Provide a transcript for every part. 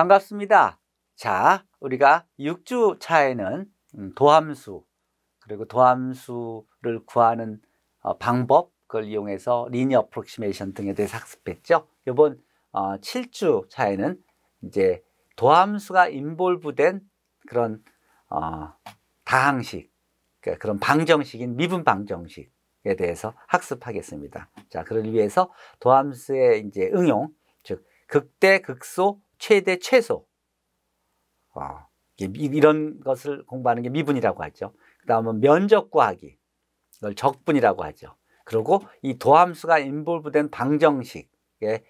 반갑습니다. 자, 우리가 6주 차에는 음, 도함수, 그리고 도함수를 구하는 어, 방법, 그걸 이용해서 리니어 프로시메이션 등에 대해서 학습했죠. 이번 7주 어, 차에는 이제 도함수가 인볼브된 그런 어, 다항식, 그러니까 그런 방정식인 미분 방정식에 대해서 학습하겠습니다. 자, 그를 위해서 도함수의 이제 응용, 즉 극대, 극소, 최대 최소 어, 이런 것을 공부하는 게 미분이라고 하죠. 그 다음은 면적 구하기 이걸 적분이라고 하죠. 그리고 이 도함수가 인볼브된 방정식의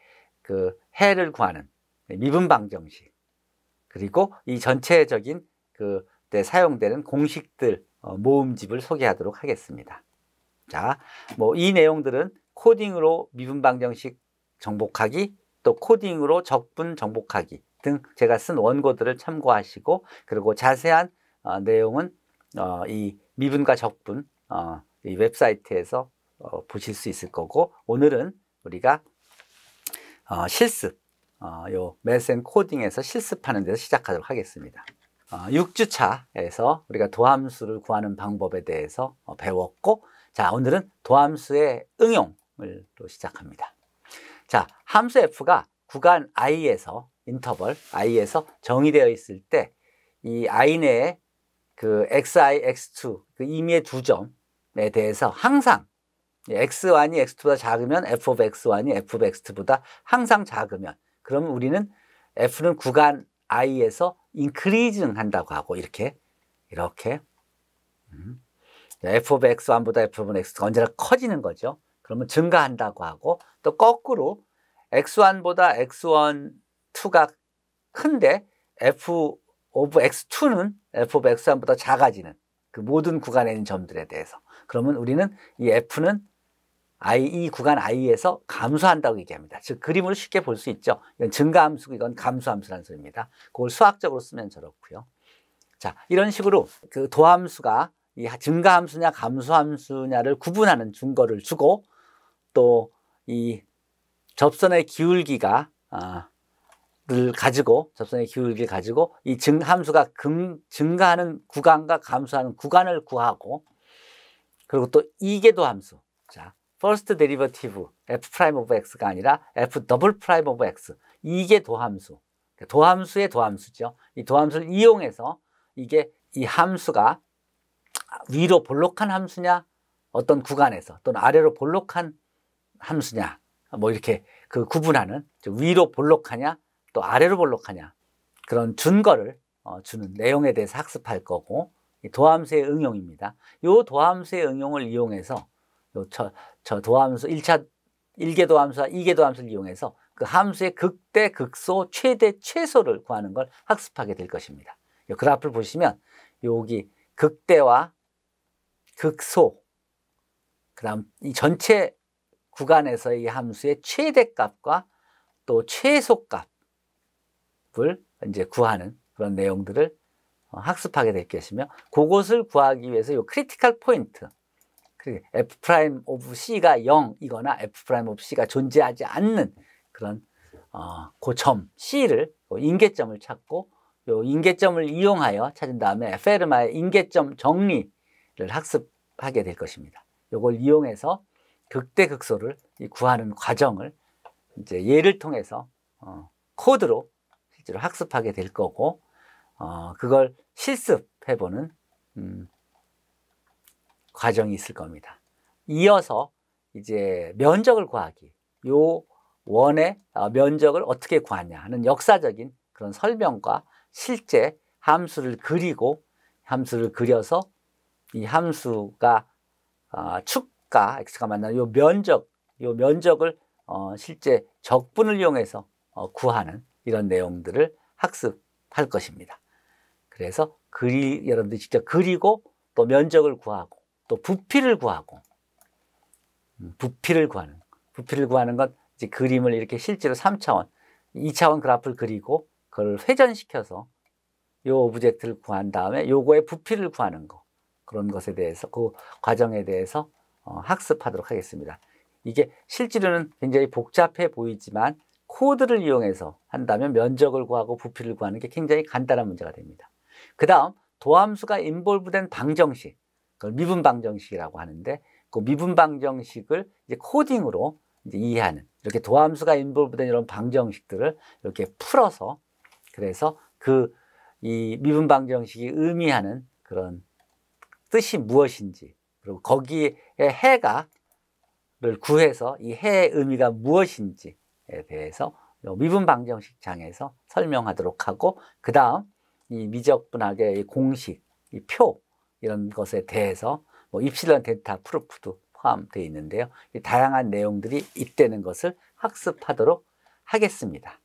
그 해를 구하는 미분 방정식 그리고 이 전체적인 그 때 사용되는 공식들 어, 모음집을 소개하도록 하겠습니다. 자, 뭐 이 내용들은 코딩으로 미분 방정식 정복하기 또 코딩으로 적분 정복하기 등 제가 쓴 원고들을 참고하시고 그리고 자세한 어, 내용은 어, 이 미분과 적분 어, 이 웹사이트에서 어, 보실 수 있을 거고 오늘은 우리가 어, 실습 어, 요 메센 코딩에서 실습하는 데서 시작하도록 하겠습니다. 어, 6주차에서 우리가 도함수를 구하는 방법에 대해서 어, 배웠고 자 오늘은 도함수의 응용을 또 시작합니다. 자, 함수 f가 구간 i에서 인터벌 i에서 정의되어 있을 때 이 i 내에 그 xi, x2 그 임의의 두 점에 대해서 항상 x1이 x2보다 작으면 f of x1이 f of x2보다 항상 작으면 그러면 우리는 f는 구간 i에서 increasing 한다고 하고 이렇게 이렇게 음. f of x1보다 f of x2가 언제나 커지는 거죠. 그러면 증가한다고 하고 또 거꾸로 X1보다 X1,2가 큰데 F of X2는 F of X1보다 작아지는 그 모든 구간에 있는 점들에 대해서 그러면 우리는 이 F는 I, 이 구간 I에서 감소한다고 얘기합니다. 즉 그림으로 쉽게 볼 수 있죠. 이건 증가함수고 이건 감소함수라는 소리입니다. 그걸 수학적으로 쓰면 저렇고요. 자 이런 식으로 그 도함수가 이 증가함수냐 감소함수냐를 구분하는 증거를 주고 또이 접선의 기울기가 아, 를 가지고 접선의 기울기를 가지고 이 증, 함수가 금, 증가하는 구간과 감소하는 구간을 구하고 그리고 또 이계도 함수 자 퍼스트 데 t 버티브 f 프라 i m e of x가 아니라 f double p r x 이게 도함수 도함수의 도함수죠. 이 도함수를 이용해서 이게 이 함수가 위로 볼록한 함수냐 어떤 구간에서 또는 아래로 볼록한 함수냐 뭐 이렇게 그 구분하는 위로 볼록하냐 또 아래로 볼록하냐 그런 준거를 어, 주는 내용에 대해서 학습할 거고 도함수의 응용입니다. 이 도함수의 응용을 이용해서 요 저, 저 도함수 1차 1개 도함수와 2개 도함수를 이용해서 그 함수의 극대, 극소, 최대, 최소를 구하는 걸 학습하게 될 것입니다. 요 그래프를 보시면 여기 극대와 극소, 그 다음 이 전체 구간에서 이 함수의 최대값과 또 최소값을 이제 구하는 그런 내용들을 어, 학습하게 될 것이며 그것을 구하기 위해서 이 크리티컬 포인트 f 프라임 오브 c가 0이거나 f 프라임 오브 c가 존재하지 않는 그런 어, 고점 그 c를 인계점을 찾고 요 인계점을 이용하여 찾은 다음에 페르마의 인계점 정리를 학습하게 될 것입니다. 요걸 이용해서 극대극소를 구하는 과정을 이제 예를 통해서 어, 코드로 실제로 학습하게 될 거고 어, 그걸 실습해보는 음, 과정이 있을 겁니다. 이어서 이제 면적을 구하기 요 원의 어, 면적을 어떻게 구하냐 하는 역사적인 그런 설명과 실제 함수를 그리고 함수를 그려서 이 함수가 아, 축 x가 x가 만나는 요 면적, 요 면적을 어, 실제 적분을 이용해서 어, 구하는 이런 내용들을 학습할 것입니다. 그래서 그리 여러분들이 직접 그리고 또 면적을 구하고 또 부피를 구하고 음, 부피를 구하는 부피를 구하는 건 이제 그림을 이렇게 실제로 3차원, 2차원 그래프를 그리고 그걸 회전시켜서 요 오브젝트를 구한 다음에 요거의 부피를 구하는 거 그런 것에 대해서 그 과정에 대해서 어, 학습하도록 하겠습니다. 이게 실제로는 굉장히 복잡해 보이지만 코드를 이용해서 한다면 면적을 구하고 부피를 구하는 게 굉장히 간단한 문제가 됩니다. 그 다음 도함수가 인볼브된 방정식, 그걸 미분 방정식이라고 하는데 그 미분 방정식을 이제 코딩으로 이제 이해하는 이렇게 도함수가 인볼브된 이런 방정식들을 이렇게 풀어서 그래서 그 이 미분 방정식이 의미하는 그런 뜻이 무엇인지 그리고 거기에 해가를 구해서 이 해의 의미가 무엇인지에 대해서 미분 방정식 장에서 설명하도록 하고 그 다음 이 미적분학의 공식, 이 표 이런 것에 대해서 뭐 입실런 데이터 프루프도 포함되어 있는데요. 다양한 내용들이 있다는 것을 학습하도록 하겠습니다.